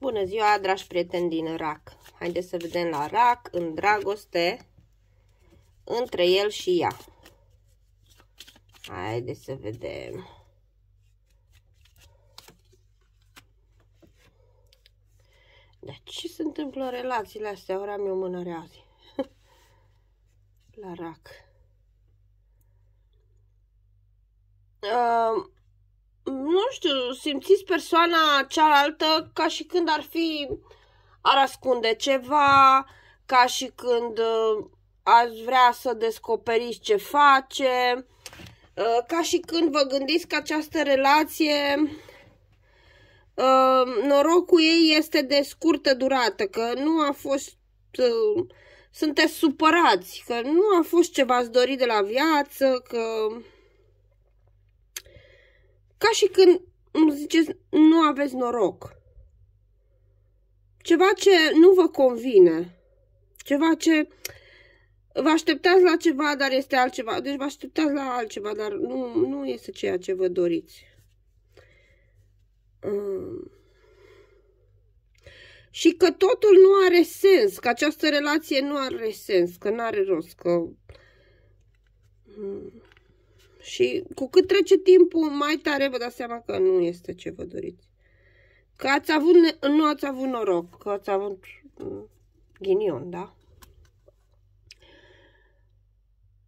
Bună ziua, dragi prieteni din RAC! Haideți să vedem la RAC, în dragoste, între el și ea. Haideți să vedem. Dar ce se întâmplă în relațiile astea? Ora mi-o mână azi. la RAC nu știu, simțiți persoana cealaltă ca și când ar fi, ar ascunde ceva, ca și când uh, ați vrea să descoperiți ce face, uh, ca și când vă gândiți că această relație, uh, norocul ei este de scurtă durată, că nu a fost, sunteți supărați, că nu a fost ce v-ați dorit de la viață, că ca și când îmi ziceți nu aveți noroc. Ceva ce nu vă convine. Ceva ce vă așteptați la ceva, dar este altceva. Deci vă așteptați la altceva, dar nu, nu este ceea ce vă doriți. Um. Și că totul nu are sens, că această relație nu are sens, că nu are rost, că... Um. Și cu cât trece timpul, mai tare vă dați seama că nu este ce vă doriți. Că ați avut, nu ați avut noroc, că ați avut mm, ghinion, da?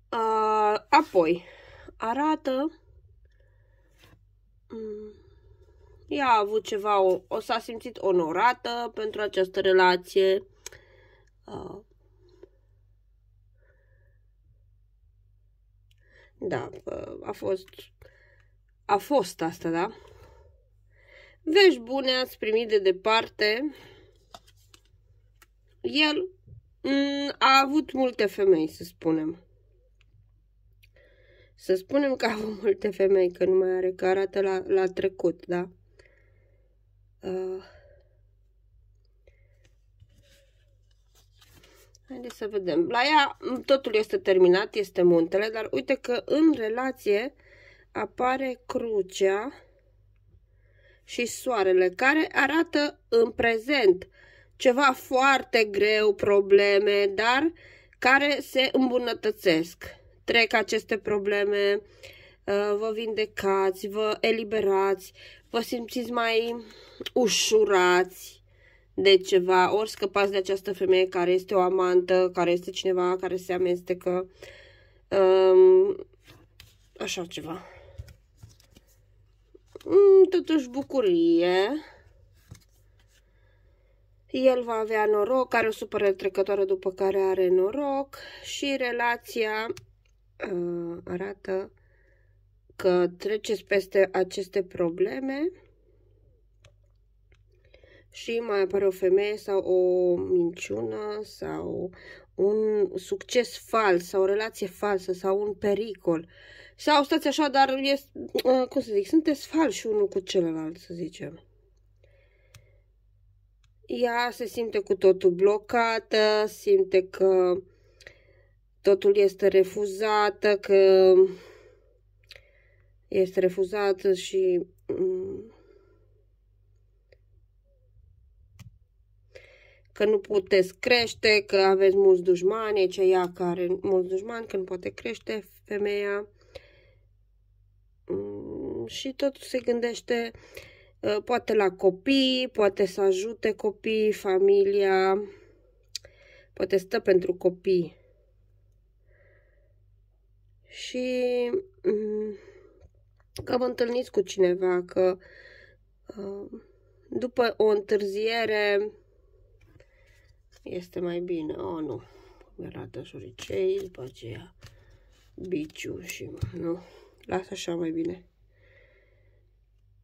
A, apoi, arată... Mm, ea a avut ceva, o, o s-a simțit onorată pentru această relație. A, Da, a fost... A fost asta, da? Vești bune ați primit de departe. El mm, a avut multe femei, să spunem. Să spunem că a avut multe femei, că nu mai are, că arată la, la trecut, da? Uh, Haideți să vedem. La ea totul este terminat, este muntele, dar uite că în relație apare crucea și soarele, care arată în prezent ceva foarte greu, probleme, dar care se îmbunătățesc. Trec aceste probleme, ă, vă vindecați, vă eliberați, vă simțiți mai ușurați, de ceva, ori scăpați de această femeie care este o amantă, care este cineva care se amestecă, um, așa ceva. Mm, totuși bucurie. El va avea noroc, are o supără trecătoare după care are noroc și relația uh, arată că treceți peste aceste probleme și mai apare o femeie sau o minciună sau un succes fals sau o relație falsă sau un pericol. Sau stați așa, dar este, uh, cum să zic, sunteți falși unul cu celălalt, să zicem. Ea se simte cu totul blocată, simte că totul este refuzată, că este refuzat și că nu puteți crește, că aveți mulți dușmani, ce ea care are mulți dușmani, că nu poate crește femeia. Mm, și tot se gândește uh, poate la copii, poate să ajute copii, familia, poate stă pentru copii. Și mm, că vă întâlniți cu cineva, că uh, după o întârziere este mai bine. O, oh, nu. Mi arată șuricei, după aceea biciu și nu. Lasă așa mai bine.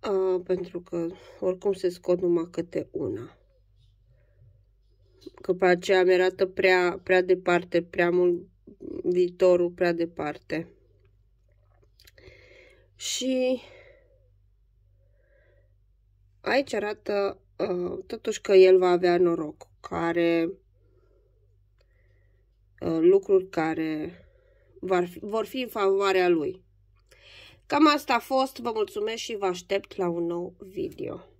A, pentru că oricum se scot numai câte una. Că pe aceea mi arată prea, prea departe, prea mult viitorul prea departe. Și aici arată uh, totuși că el va avea noroc care uh, lucruri care vor fi în favoarea lui. Cam asta a fost, vă mulțumesc și vă aștept la un nou video.